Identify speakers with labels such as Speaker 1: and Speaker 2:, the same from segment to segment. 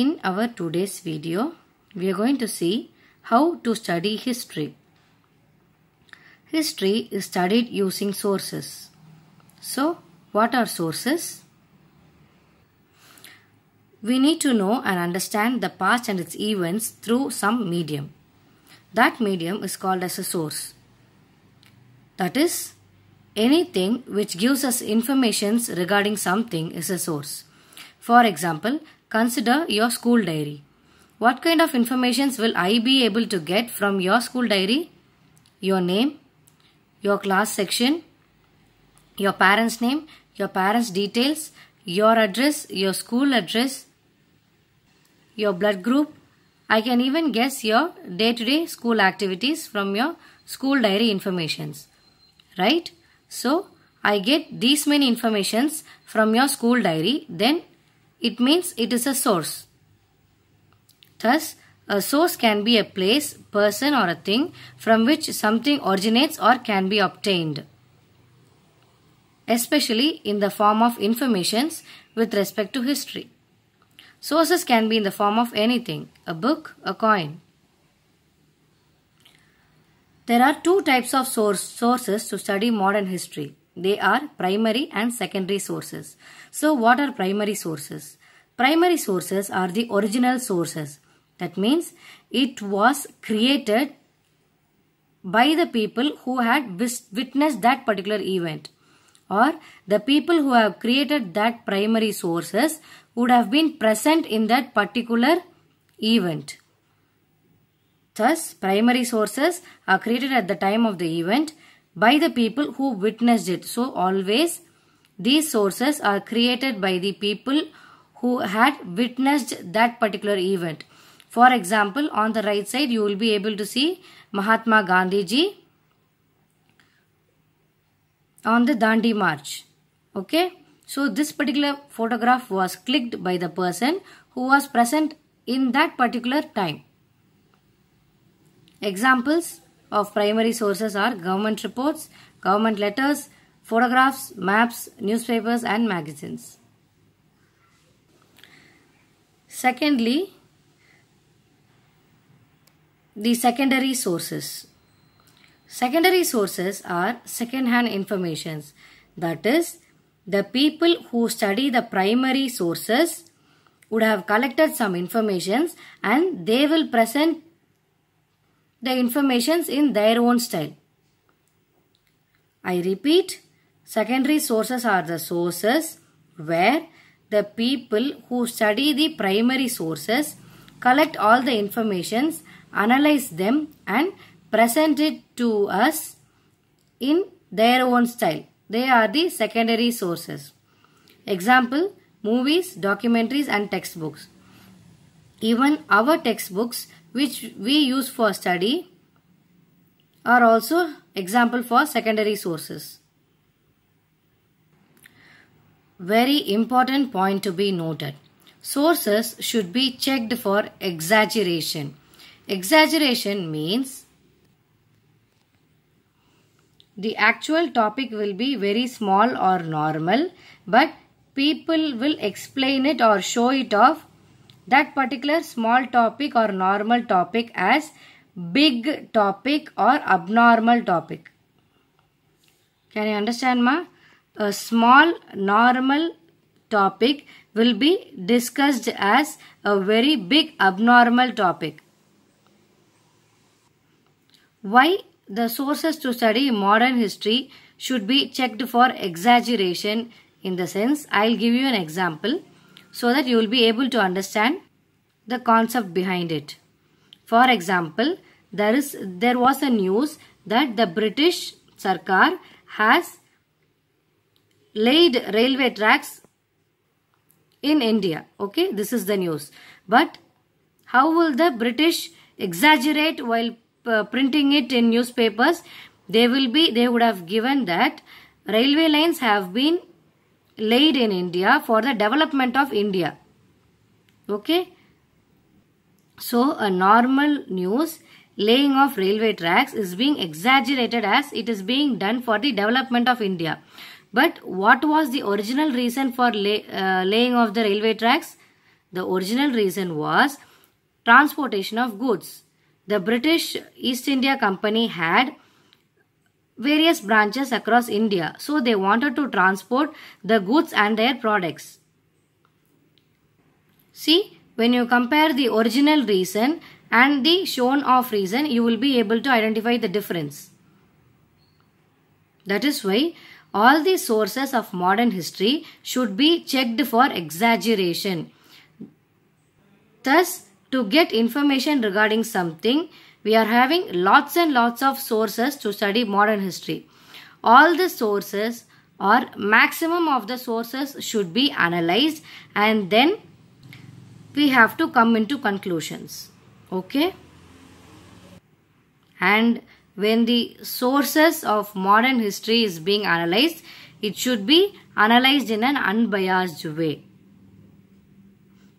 Speaker 1: In our today's video, we are going to see how to study history. History is studied using sources. So, what are sources? We need to know and understand the past and its events through some medium. That medium is called as a source. That is, anything which gives us informations regarding something is a source. For example, Consider your school diary. What kind of informations will I be able to get from your school diary? Your name, your class section, your parents' name, your parents' details, your address, your school address, your blood group. I can even guess your day-to-day school activities from your school diary informations. Right? So, I get these many informations from your school diary. Then it means it is a source. Thus, a source can be a place, person or a thing from which something originates or can be obtained. Especially in the form of informations with respect to history. Sources can be in the form of anything, a book, a coin. There are two types of source, sources to study modern history. They are primary and secondary sources. So what are primary sources? Primary sources are the original sources. That means it was created by the people who had witnessed that particular event or the people who have created that primary sources would have been present in that particular event. Thus, primary sources are created at the time of the event by the people who witnessed it. So always these sources are created by the people who had witnessed that particular event. For example, on the right side you will be able to see Mahatma Gandhi ji on the Dandi march. Okay. So this particular photograph was clicked by the person who was present in that particular time. Examples of primary sources are government reports, government letters, photographs, maps, newspapers and magazines. Secondly, the secondary sources. Secondary sources are second-hand informations. That is, the people who study the primary sources would have collected some informations and they will present the informations in their own style. I repeat, secondary sources are the sources where the people who study the primary sources collect all the informations, analyze them and present it to us in their own style. They are the secondary sources. Example, movies, documentaries and textbooks. Even our textbooks which we use for study are also example for secondary sources. Very important point to be noted. Sources should be checked for exaggeration. Exaggeration means the actual topic will be very small or normal but people will explain it or show it off that particular small topic or normal topic as big topic or abnormal topic. Can you understand ma? A small normal topic will be discussed as a very big abnormal topic. Why the sources to study modern history should be checked for exaggeration in the sense I'll give you an example so that you will be able to understand the concept behind it. For example, there is there was a news that the British Sarkar has laid railway tracks in India. Okay, this is the news. But how will the British exaggerate while uh, printing it in newspapers? They will be, they would have given that railway lines have been laid in India for the development of India. Okay. So a normal news laying of railway tracks is being exaggerated as it is being done for the development of India. But what was the original reason for lay, uh, laying of the railway tracks? The original reason was transportation of goods. The British East India Company had various branches across India. So they wanted to transport the goods and their products. See, when you compare the original reason and the shown off reason, you will be able to identify the difference. That is why all the sources of modern history should be checked for exaggeration. Thus, to get information regarding something, we are having lots and lots of sources to study modern history. All the sources or maximum of the sources should be analyzed and then we have to come into conclusions. Okay? And when the sources of modern history is being analyzed, it should be analyzed in an unbiased way.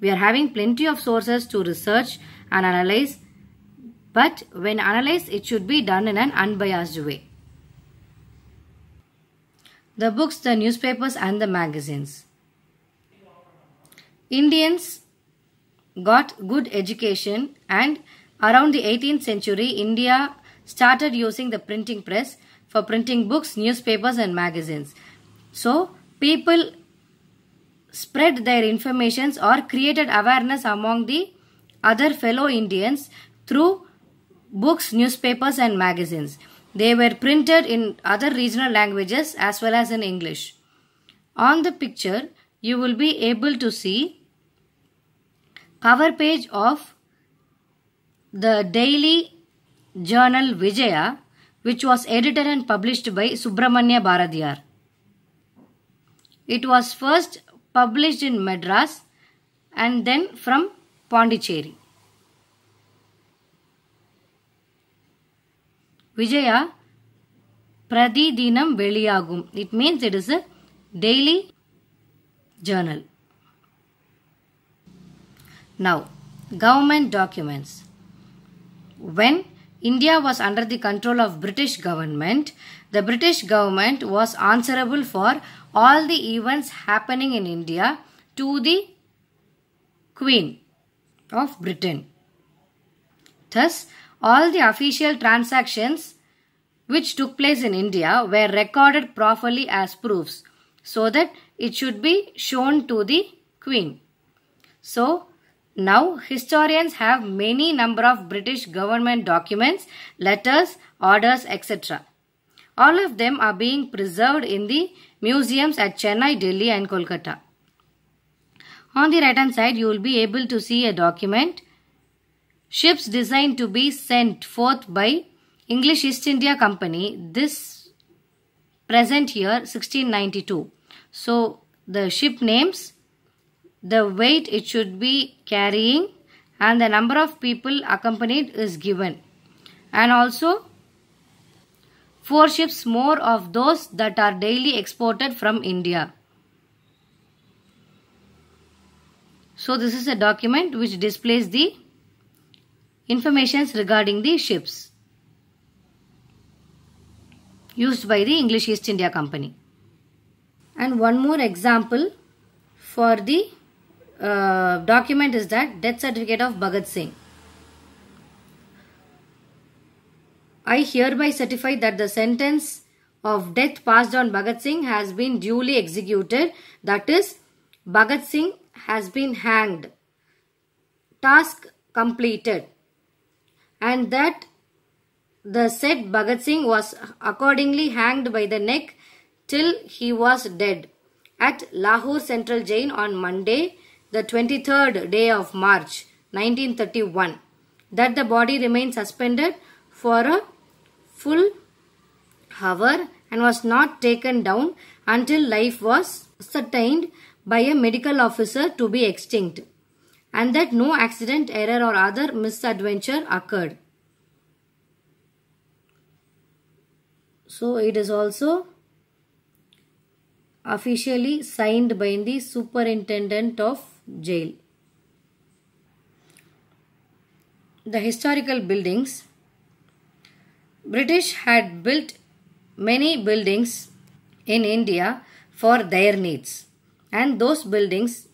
Speaker 1: We are having plenty of sources to research and analyze but when analyzed, it should be done in an unbiased way. The books, the newspapers and the magazines. Indians got good education and around the 18th century, India started using the printing press for printing books, newspapers and magazines. So, people spread their informations or created awareness among the other fellow Indians through books, newspapers and magazines. They were printed in other regional languages as well as in English. On the picture, you will be able to see cover page of the daily journal Vijaya which was edited and published by Subramanya Bharadiyar. It was first published in Madras and then from Pondicherry. Vijaya Pradidinam Veliyagum. It means it is a daily journal. Now, government documents. When India was under the control of British government, the British government was answerable for all the events happening in India to the Queen of Britain. Thus, all the official transactions which took place in India were recorded properly as proofs so that it should be shown to the queen. So, now historians have many number of British government documents, letters, orders, etc. All of them are being preserved in the museums at Chennai, Delhi and Kolkata. On the right hand side you will be able to see a document ships designed to be sent forth by English East India Company this present year 1692. So the ship names, the weight it should be carrying and the number of people accompanied is given. And also four ships more of those that are daily exported from India. So this is a document which displays the informations regarding the ships used by the English East India Company. And one more example for the uh, document is that death certificate of Bhagat Singh. I hereby certify that the sentence of death passed on Bhagat Singh has been duly executed. That is, Bhagat Singh has been hanged. Task completed and that the said Bhagat Singh was accordingly hanged by the neck till he was dead at Lahore Central Jail on Monday, the 23rd day of March 1931. That the body remained suspended for a full hour and was not taken down until life was ascertained by a medical officer to be extinct and that no accident, error or other misadventure occurred. So it is also officially signed by the superintendent of jail. The historical buildings. British had built many buildings in India for their needs and those buildings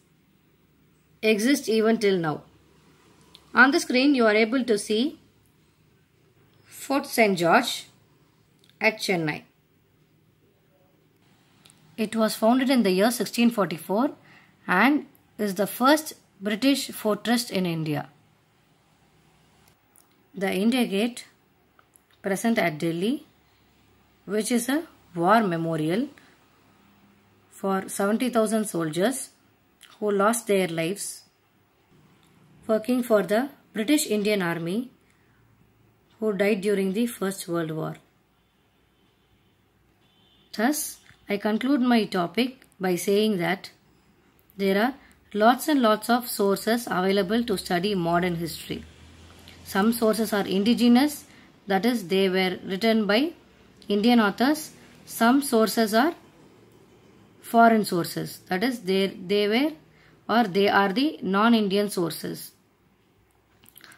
Speaker 1: exist even till now. On the screen you are able to see Fort St. George at Chennai. It was founded in the year 1644 and is the first British fortress in India. The India Gate present at Delhi which is a war memorial for 70,000 soldiers who lost their lives working for the British Indian Army who died during the First World War. Thus, I conclude my topic by saying that there are lots and lots of sources available to study modern history. Some sources are indigenous, that is, they were written by Indian authors. Some sources are foreign sources, that is, they, they were or they are the non-Indian sources.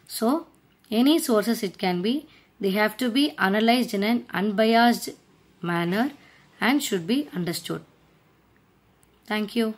Speaker 1: So any sources it can be, they have to be analyzed in an unbiased manner and should be understood. Thank you.